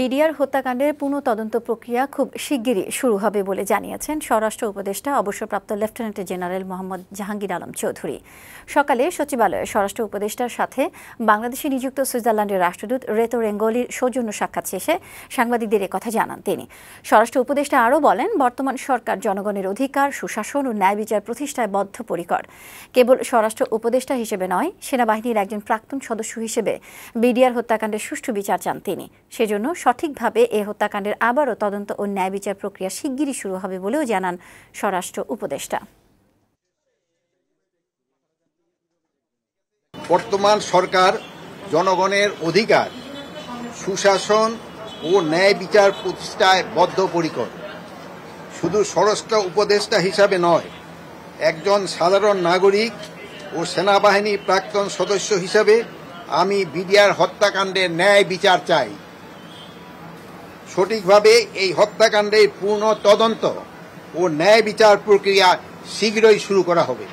BDR হত্যাকাণ্ডের পুনঃ তদন্ত প্রক্রিয়া খুব শিগগিরই শুরু হবে বলে জানিয়েছেন স্বরাষ্ট্র উপদেষ্টা অবসরপ্রাপ্ত লেফটেন্যান্ট জেনারেল মোহাম্মদ জাহাঙ্গীর আলম চৌধুরী সকালে সচিবালয়ে স্বরাষ্ট্র উপদেষ্টার সাথে বাংলাদেশে নিযুক্ত সুইজারল্যান্ডের রাষ্ট্রদূত রেতো রেঙ্গলির সৌজন্য সাক্ষাৎ শেষে সাংবাদিকদের কথা জানান তিনি স্বরাষ্ট্র উপদেষ্টা আরও বলেন বর্তমান সরকার জনগণের অধিকার সুশাসন ও ন্যায় বিচার প্রতিষ্ঠায় বদ্ধপরিকর কেবল স্বরাষ্ট্র উপদেষ্টা হিসেবে নয় সেনাবাহিনীর একজন প্রাক্তন সদস্য হিসেবে বিডিআর হত্যাকাণ্ডের সুষ্ঠু বিচার চান তিনি সেজন্য সঠিকভাবে এ হত্যাকাণ্ডের আবারও তদন্ত ও ন্যায় বিচার প্রক্রিয়া শিগগিরই শুরু হবে বলেও জানান স্বরাষ্ট্র উপদেষ্টা বর্তমান সরকার জনগণের অধিকার সুশাসন ও ন্যায় বিচার প্রতিষ্ঠায় বদ্ধপরিকর শুধু স্বরাষ্ট্র উপদেষ্টা হিসাবে নয় একজন সাধারণ নাগরিক ও সেনাবাহিনী প্রাক্তন সদস্য হিসাবে আমি বিডিআর হত্যাকাণ্ডের ন্যায় বিচার চাই সঠিকভাবে এই হত্যাকাণ্ডের পূর্ণ তদন্ত ও ন্যায় বিচার প্রক্রিয়া শীঘ্রই শুরু করা হবে